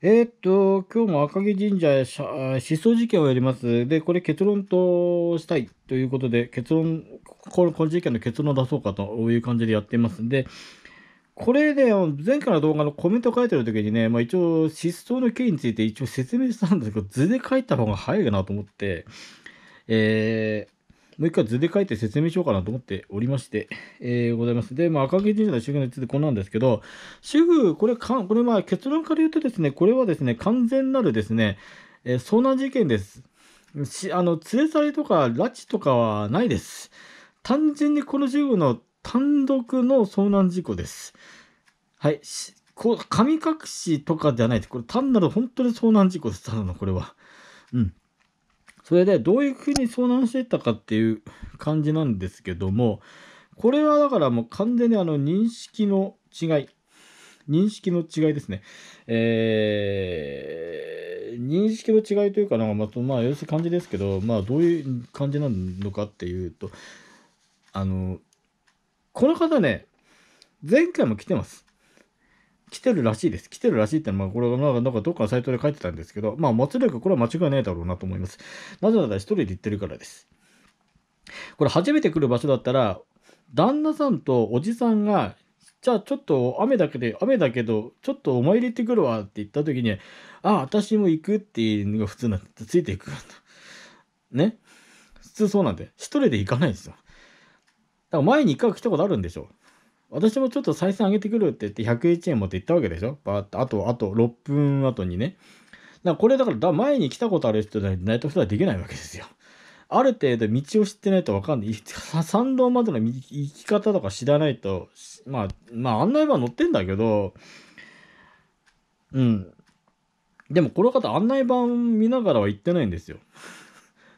えー、っと、今日も赤城神社失踪事件をやります。で、これ結論としたいということで、結論、このこの事件の結論を出そうかという感じでやっていますんで、これね、前回の動画のコメント書いてる時にね、まあ一応失踪の経緯について一応説明したんですけど、図で書いた方が早いかなと思って、えー、もう一回図で書いて説明しようかなと思っておりまして、えー、ございます。で、まあ、赤城神社の主婦についてこんなんですけど、主婦、これか、これまあ結論から言うとですね、これはですね、完全なるですね、えー、遭難事件です。しあの連れ去りとか拉致とかはないです。単純にこの主婦の単独の遭難事故です。はい。こう神隠しとかではないです。これ単なる本当に遭難事故です。ただのこれは。うん。それでどういうふうに遭難していったかっていう感じなんですけども、これはだからもう完全にあの認識の違い。認識の違いですね。えー、認識の違いというかな、まあ、まあ、要するに感じですけど、まあ、どういう感じなのかっていうと、あの、この方ね、前回も来てます。来てるらしいです。来てるらしいってのは、まあ、これなんかどっかのサイトで書いてたんですけど、まあ、れか、これは間違いないだろうなと思います。なぜなら一人で行ってるからです。これ初めて来る場所だったら、旦那さんとおじさんが、じゃあちょっと雨だけで、雨だけど、ちょっとお参り行ってくるわって言った時に、ああ、私も行くっていうのが普通なんで、ついていく。ね普通そうなんで、一人で行かないんですよ。だから前に一回来たことあるんでしょ私もちょっと採算上げてくるって言って101円持って行ったわけでしょバーってあと、あと6分後にね。だからこれだから前に来たことある人じゃないと普はできないわけですよ。ある程度道を知ってないと分かんない。参道までの行き方とか知らないと、まあ、まあ案内板載ってんだけど、うん。でもこの方案内板見ながらは行ってないんですよ。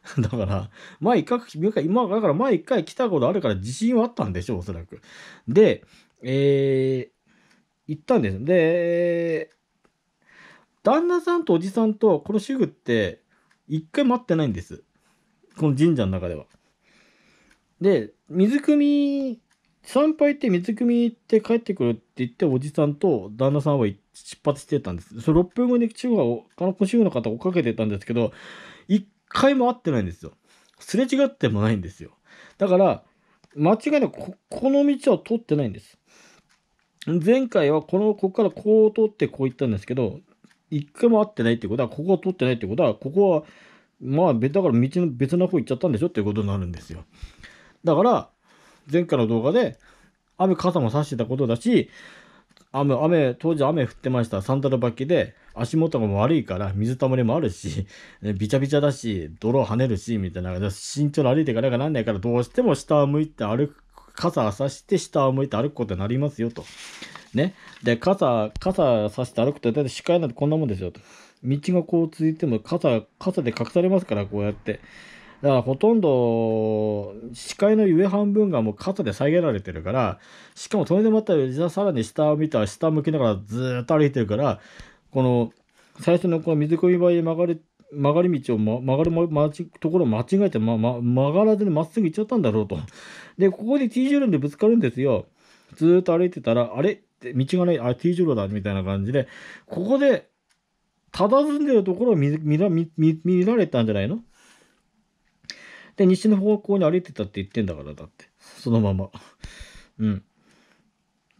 だから、前一回、今、だから前一回来たことあるから自信はあったんでしょう、おそらく。で、えー、行ったんです。で、旦那さんとおじさんとこの主婦って一回待ってないんです。この神社の中では。で、水汲み、参拝って水汲みって帰ってくるって言っておじさんと旦那さんは出発してたんです。それ6分後に中華を、この主婦の方追っかけてたんですけど、回も会ってないんですよ。すれ違ってもないんですよ。だから、間違いなくこの道は通ってないんです。前回はこの、ここからこう通ってこう行ったんですけど、一回も会ってないってことは、ここは通ってないってことは、ここは、まあ、だから道の別の方行っちゃったんでしょっていうことになるんですよ。だから、前回の動画で、雨傘も差してたことだし、雨、雨、当時雨降ってました。サンダル履きで、足元が悪いから、水たまりもあるし、ね、びちゃびちゃだし、泥跳ねるし、みたいな。慎重に歩いていかなきゃなんないから、どうしても下を向いて歩く、傘をさして下を向いて歩くことになりますよ、と。ね。で、傘、傘さして歩くと、だたい視界なんてこんなもんですよ、と。道がこう続いても傘、傘で隠されますから、こうやって。だからほとんど視界の上半分がもう肩で下げられてるからしかもとでもったらさらに下を見たら下向きながらずっと歩いてるからこの最初のこの水汲み場へ曲がり曲がり道を、ま、曲がる、ま、ところを間違えて、まま、曲がらずにまっすぐ行っちゃったんだろうと。で、ここで T 字路でぶつかるんですよ。ずっと歩いてたら、あれって道がない、あ、T 字路だ、みたいな感じで、ここで、佇んでるところを見見見見られたんじゃないので、西の方向に歩いてたって言ってんだから、だって。そのまま。うん。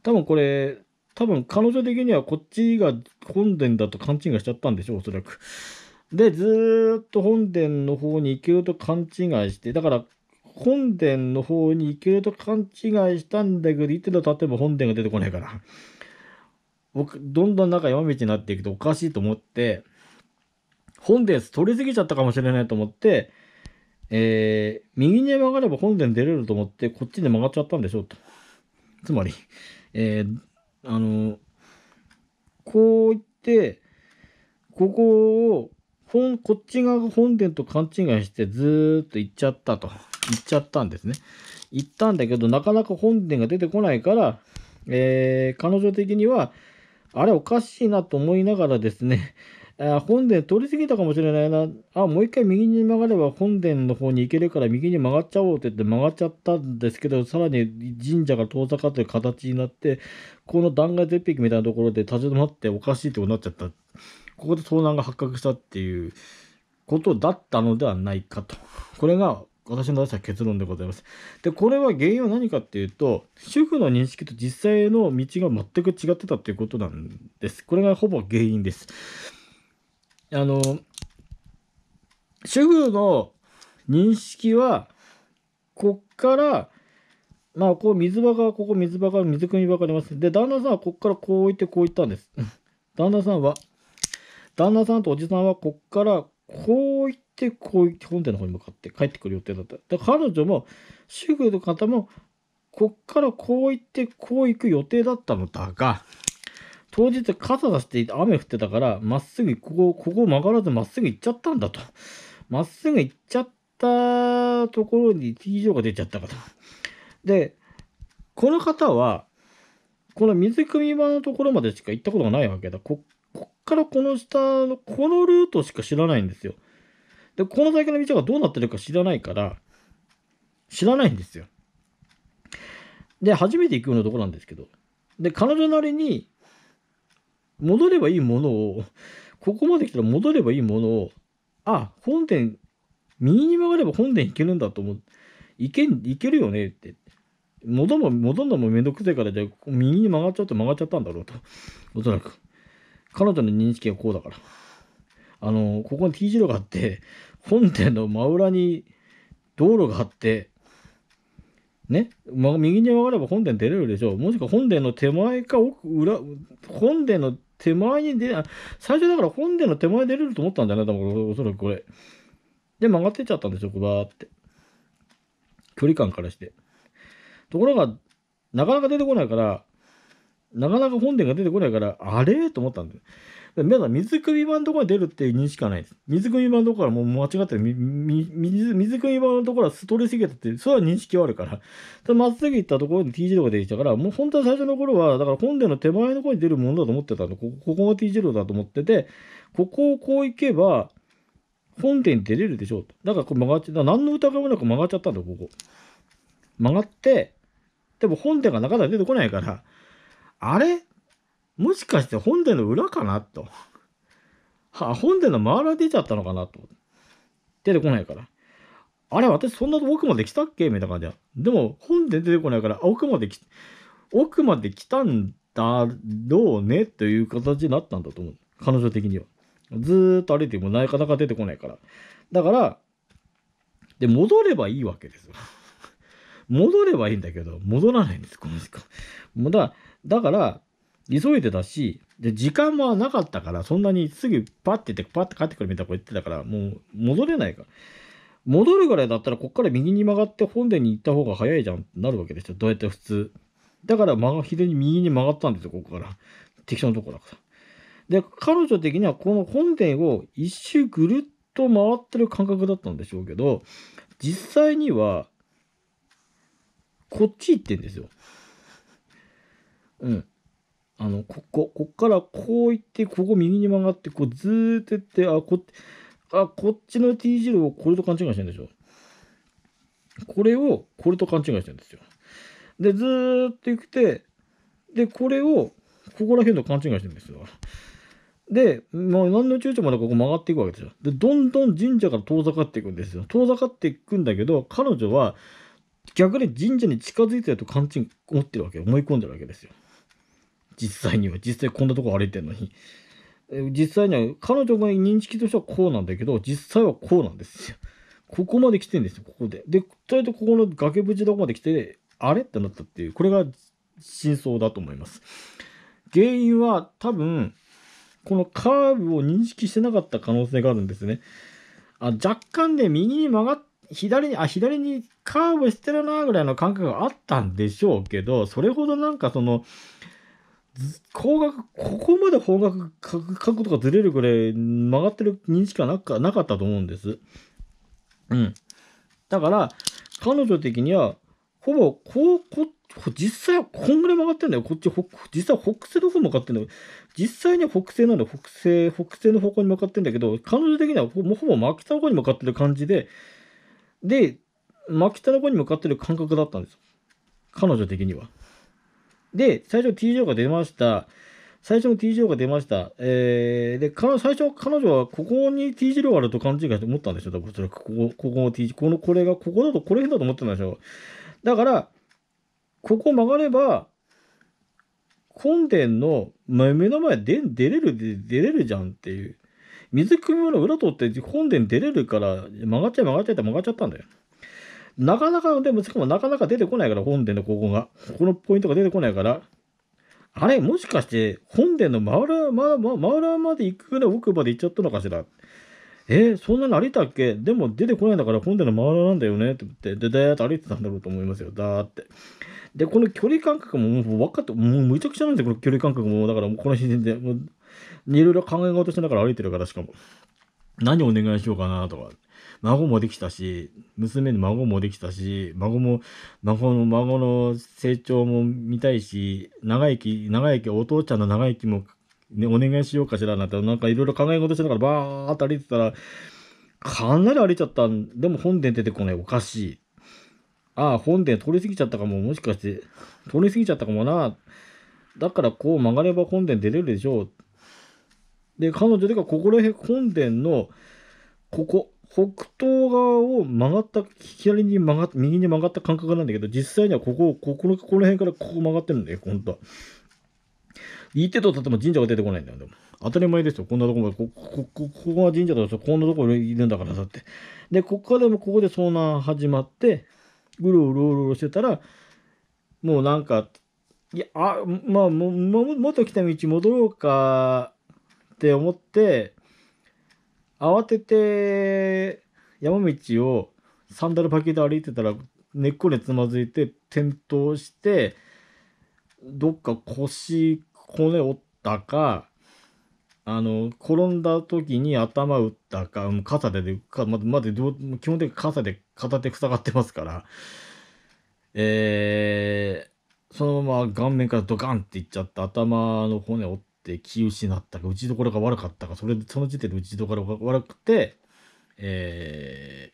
多分これ、多分彼女的にはこっちが本殿だと勘違いしちゃったんでしょう、おそらく。で、ずっと本殿の方に行けると勘違いして、だから、本殿の方に行けると勘違いしたんだけど、行ってたら例えば本殿が出てこないから。僕、どんどん中山道になっていくとおかしいと思って、本殿取り過ぎちゃったかもしれないと思って、えー、右に曲がれば本殿出れると思ってこっちで曲がっちゃったんでしょうと。つまり、えー、あの、こう言って、ここを、本、こっち側が本殿と勘違いしてずーっと行っちゃったと。行っちゃったんですね。行ったんだけど、なかなか本殿が出てこないから、えー、彼女的には、あれおかしいなと思いながらですね、あ本殿通り過ぎたかもしれないな。あ、もう一回右に曲がれば本殿の方に行けるから右に曲がっちゃおうって言って曲がっちゃったんですけど、さらに神社が遠ざかってる形になって、この断崖絶壁みたいなところで立ち止まっておかしいってことになっちゃった。ここで盗難が発覚したっていうことだったのではないかと。これが私の出した結論でございます。で、これは原因は何かっていうと、主婦の認識と実際の道が全く違ってたっていうことなんです。これがほぼ原因です。あの、主婦の認識は、こっから、まあ、こう水場が、ここ水場が、水汲み場があります。で、旦那さんはこっからこう置いて、こう行ったんです。旦那さんは、旦那さんとおじさんはこっからこう行って、こう行って、本店の方に向かって帰ってくる予定だった。で、彼女も、主婦の方も、こっからこう行って、こう行く予定だったのだが、当日傘さして雨降ってたから、まっすぐ、ここ、ここ曲がらずまっすぐ行っちゃったんだと。まっすぐ行っちゃったところに T 路が出ちゃったから。で、この方は、この水汲み場のところまでしか行ったことがないわけだ。こ、こっからこの下の、このルートしか知らないんですよ。で、この先の道がどうなってるか知らないから、知らないんですよ。で、初めて行くようなとこなんですけど、で、彼女なりに、戻ればいいものを、ここまで来たら戻ればいいものを、あ、本殿、右に曲がれば本殿行けるんだと思う。行け、行けるよねって。戻るも、戻るのもめんどくせえからじゃあ、右に曲がっちゃって曲がっちゃったんだろうと。おそらく。彼女の認識はこうだから。あの、ここに T 字路があって、本店の真裏に道路があって、ね、ま、右に曲がれば本殿出れるでしょう。もしくは本殿の手前か奥、裏、本殿の手前に出な最初だから本殿の手前出れると思ったんだよね、多分おそらくこれ。で、曲がってっちゃったんですよ、こバーって。距離感からして。ところが、なかなか出てこないから、なかなか本殿が出てこないから、あれと思ったんだよ。皆さん、水汲み場のところに出るっていう認識はないです。水汲み場のところはもう間違ってる。水汲み場のところはストレスゲートって、それは認識はあるから。ただ、まっすぐ行ったところに T 字路ができたから、もう本当は最初の頃は、だから本殿の手前の方に出るものだと思ってたの。こここが T 字路だと思ってて、ここをこう行けば、本殿に出れるでしょうと。だからこう曲がっちゃ、何の疑いもなく曲がっちゃったんだ、ここ。曲がって、でも本殿が中から出てこないから、あれもしかして本殿の裏かなと。は本殿の周りは出ちゃったのかなと。出てこないから。あれ、私そんな奥まで来たっけみたいな感じで。でも、本殿出てこないから、奥まで来、奥まで来たんだろうね、という形になったんだと思う。彼女的には。ずーっと歩いてもなかなか出てこないから。だから、で、戻ればいいわけですよ。戻ればいいんだけど、戻らないんです、この時間。だだから、急いでたし、で、時間もなかったから、そんなにすぐパッてて、パッて帰ってくるみたいなこと言ってたから、もう戻れないから。戻るぐらいだったら、こっから右に曲がって本殿に行った方が早いじゃんってなるわけですよ。どうやって普通。だから、まが、左に右に曲がったんですよ、ここから。適当なとこだから。で、彼女的にはこの本殿を一周ぐるっと回ってる感覚だったんでしょうけど、実際には、こっち行ってんですよ。うん。あの、ここ、こっからこう行って、ここ右に曲がって、こうずーっと行って、あ、こ、あ、こっちの T 字路をこれと勘違いしてるんでしょ。これをこれと勘違いしてるんですよ。で、ずーっと行くて、で、これをここら辺と勘違いしてるんですよ。で、もう何の躊躇もなくここ曲がっていくわけですよ。で、どんどん神社から遠ざかっていくんですよ。遠ざかっていくんだけど、彼女は逆に神社に近づいてると勘違い、思ってるわけよ。思い込んでるわけですよ。実際には。実際こんなとこ歩いてんのに。実際には、彼女が認識としてはこうなんだけど、実際はこうなんですよ。ここまで来てんですよ、ここで。で、とりあえずここの崖縁ちどこまで来て、あれってなったっていう、これが真相だと思います。原因は多分、このカーブを認識してなかった可能性があるんですね。あ若干ね、右に曲がっ左に、あ、左にカーブしてるなぐらいの感覚があったんでしょうけど、それほどなんかその、方角、ここまで方角、角とかずれるぐらい曲がってる認識はなかなかったと思うんです。うん。だから、彼女的には、ほぼ、こう、こ、実際はこんぐらい曲がってんだよ。こっち、実際は北西の方向かってんだよ。実際には北西なんだよ。北西、北西の方向に向かってんだけど、彼女的にはほぼ、ほぼ真北の方に向かってる感じで、で、真北の方に向かってる感覚だったんですよ。彼女的には。で、最初 T 字が出ました。最初の T 字が出ました。えー、で、か最初、彼女はここに T 字量があると勘違いして思ったんでしょ多分それ、ここ、ここの T 字、この、これが、ここだと、これだと思ってたんでしょだから、ここ曲がれば、本殿の目の前で出れる、出れるじゃんっていう。水汲み場の裏通って本殿出れるから、曲がっちゃい曲がっちゃいって曲がっちゃったんだよ。なかなか、でもしかもなかなか出てこないから、本殿のここが。このポイントが出てこないから。あれ、もしかして、本殿の真裏、ま、ま、裏まで行くぐらい奥まで行っちゃったのかしら。えー、そんなのありたっけでも出てこないんだから本殿の真裏なんだよねって言って、で、だーっと歩いてたんだろうと思いますよ。だーって。で、この距離感覚ももう分かって、もうむちゃくちゃなんですよ、この距離感覚も。だからこの自然で、もう、いろいろ考え事しながら歩いてるから、しかも。何をお願いしようかなとか。孫もできたし、娘に孫もできたし、孫も、孫の、孫の成長も見たいし、長生き、長生き、お父ちゃんの長生きも、ね、お願いしようかしらなんて、なんかいろいろ考え事しながらバーっと歩いてたら、かなり歩いちゃったん、でも本殿出てこない、おかしい。ああ、本殿通り過ぎちゃったかも、もしかして、通り過ぎちゃったかもな。だからこう曲がれば本殿出れるでしょう。で、彼女でか、ここら辺、本殿の、ここ、北東側を曲がった左に曲がった右に曲がった感覚なんだけど実際にはここをここのこの辺からここ曲がってるんだよ本当は。言ってとたっても神社が出てこないんだよ。当たり前ですよ。こんなとこまで。こ、こ、ここが神社だとこんなとこにいるんだからだって。で、ここからでもここで遭難始まって、ぐるぐるぐるしてたら、もうなんか、いや、あ、まあ、も、も、元来た道戻ろうかって思って、慌てて山道をサンダル履きで歩いてたら根っこにつまずいて転倒してどっか腰骨折ったかあの転んだ時に頭打ったか肩ででかままで基本的に傘で片手塞がってますからえー、そのまま顔面からドカンっていっちゃって頭の骨折って気失ったか打ちどころが悪かったかそれその時点で打ちどころが悪くて、え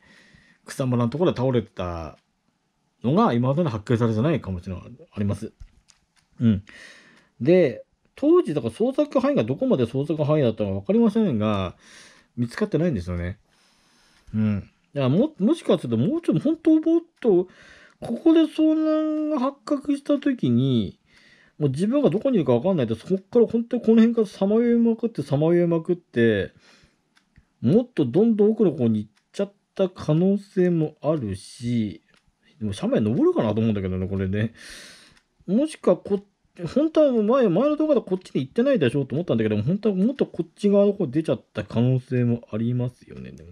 ー、草むらのところで倒れてたのが今までの発見されてないかもしれないあります。うん、で当時だから捜索範囲がどこまで捜索範囲だったか分かりませんが見つかってないんですよね。うん、だからももしかするともうちょっと本当もっとここで遭難が発覚した時にもう自分がどこにいるか分かんないと、そこから本当にこの辺からさまよいまくって、さまよいまくって、もっとどんどん奥の方に行っちゃった可能性もあるし、でも斜面登るかなと思うんだけどね、これね。もしかこ、本当は前、前の動画でこっちに行ってないでしょうと思ったんだけど、本当はもっとこっち側の方出ちゃった可能性もありますよね、でも。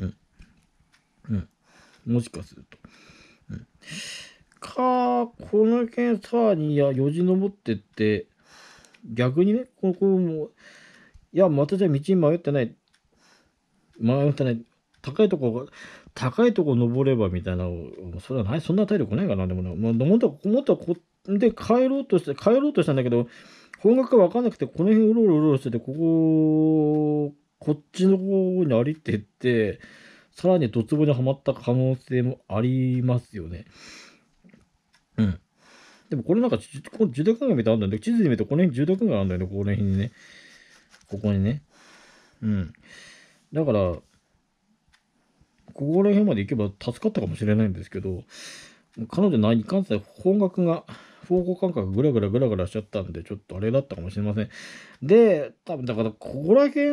うん。うん。もしかすると。うんかこの辺さに、いや、よじ登ってって、逆にね、ここも、いや、またじゃ道に迷ってない、迷ってない、高いとこ、高いとこ登ればみたいな、それはない、そんな体力ないかな、でもね、もっと、もっとこで帰ろうとして、帰ろうとしたんだけど、方角が分かんなくて、この辺うろうろうろうろしてて、ここ、こっちの方に歩いてって、さらにドツボにはまった可能性もありますよね。うん。でもこれなんか、こ住宅街みたいなあるんだよね。地図で見るとこの辺住宅街あるんだよね。この辺にね。ここにね。うん。だから、ここら辺まで行けば助かったかもしれないんですけど、彼女の愛関西方角が、方向感覚ぐらぐらぐらぐらしちゃったんで、ちょっとあれだったかもしれません。で、多分だから、ここら辺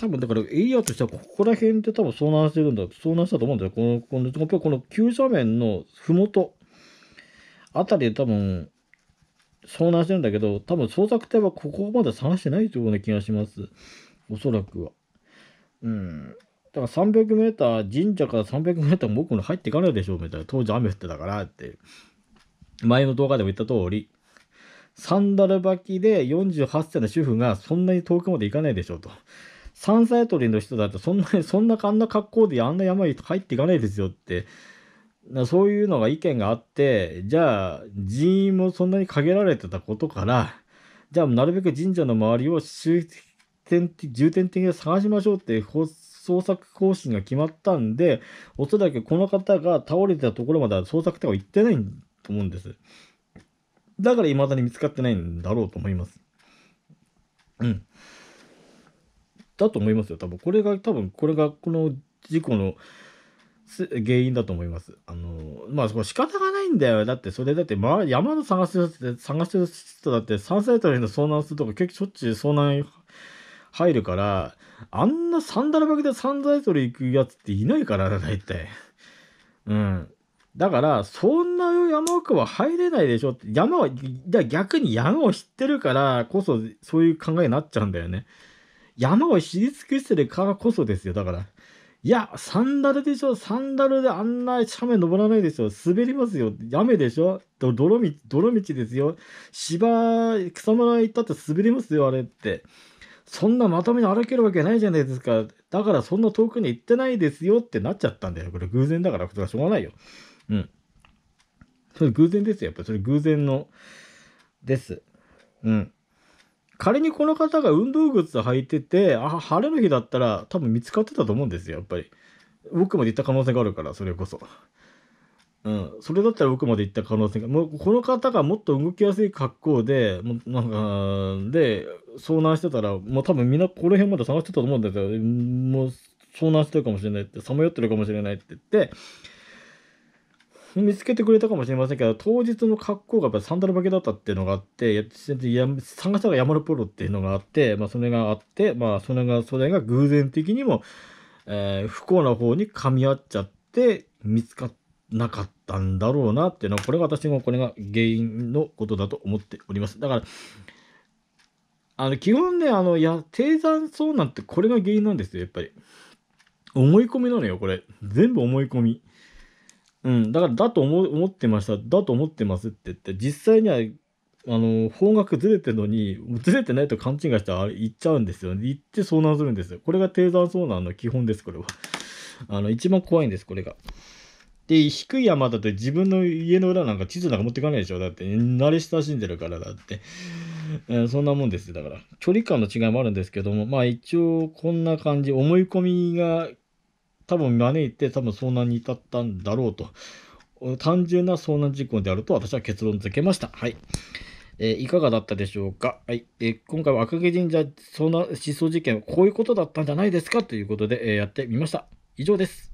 多分だからエリアとしてはここら辺で多分遭難してるんだ、遭難したと思うんだよ。この、この、やっこの急斜面のふもと、あたりで多分遭難してるんだけど、多分捜索隊はここまで探してないというような気がします。おそらくは。うん。だから300 m 神社から300 m も奥の入っていかないでしょうみたいな。当時雨降ってたからって。前の動画でも言った通り、サンダル履きで48歳の主婦がそんなに遠くまで行かないでしょうと。山菜採りの人だとそんな、そんな、あんな格好であんな山に入っていかないですよって、そういうのが意見があって、じゃあ、人員もそんなに限られてたことから、じゃあ、なるべく神社の周りを重点重点的に探しましょうって捜索方針が決まったんで、おそらくこの方が倒れてたところまでは捜索隊は行ってないと思うんです。だから、未だに見つかってないんだろうと思います。うん。だと思いますよ多分これが多分これがこの事故の原因だと思いますあのまあそこ仕方がないんだよだってそれだって山の探して探してる人だって3菜採りの遭難するとか結構しょっちゅう遭難入るからあんなサンダル履きで山菜採り行くやつっていないからだ、大体うんだから、そんな山奥は入れないでしょって。山は、逆に山を知ってるからこそ、そういう考えになっちゃうんだよね。山を知り尽くしてるからこそですよ。だから。いや、サンダルでしょサンダルであんな斜面登らないでしょ滑りますよ。雨でしょ泥道、泥道ですよ。芝、草むら行ったって滑りますよ、あれって。そんなまとめに歩けるわけないじゃないですか。だからそんな遠くに行ってないですよってなっちゃったんだよ。これ偶然だから、これはしょうがないよ。うん。それ偶然ですよ。やっぱりそれ偶然の、です。うん。仮にこの方が運動靴履いてて、あ、晴れの日だったら多分見つかってたと思うんですよ、やっぱり。奥まで行った可能性があるから、それこそ。うん、それだったら奥まで行った可能性が、もうこの方がもっと動きやすい格好で、もうなんか、で、遭難してたら、もう多分みんなこの辺まで探してたと思うんですよ。もう遭難してるかもしれないって、さまよってるかもしれないって言って、見つけてくれたかもしれませんけど、当日の格好がやっぱサンダル化けだったっていうのがあって、や探したが山のポロっていうのがあって、まあ、それがあって、まあ、それが、それが偶然的にも、えー、不幸な方に噛み合っちゃって、見つかなかったんだろうなっていうのは、これが私もこれが原因のことだと思っております。だから、あの、基本ね、あの、いや、低山層なんてこれが原因なんですよ、やっぱり。思い込みなのよ、これ。全部思い込み。うん、だから、だと思思ってました、だと思ってますって言って、実際には、あの、方角ずれてるのに、ずれてないと勘違いしら、あれ、行っちゃうんですよ。行って遭難するんですよ。これが低山遭難の基本です、これは。あの、一番怖いんです、これが。で、低い山だと自分の家の裏なんか地図なんか持ってかないでしょ。だって、慣れ親しんでるからだって。えー、そんなもんですだから。距離感の違いもあるんですけども、まあ一応こんな感じ、思い込みが多分招いて多分遭難に至ったんだろうと単純な遭難事故であると私は結論付けました。はい。えー、いかがだったでしょうか。はい。えー、今回は赤毛神社遭難失踪事件、こういうことだったんじゃないですかということで、えー、やってみました。以上です。はい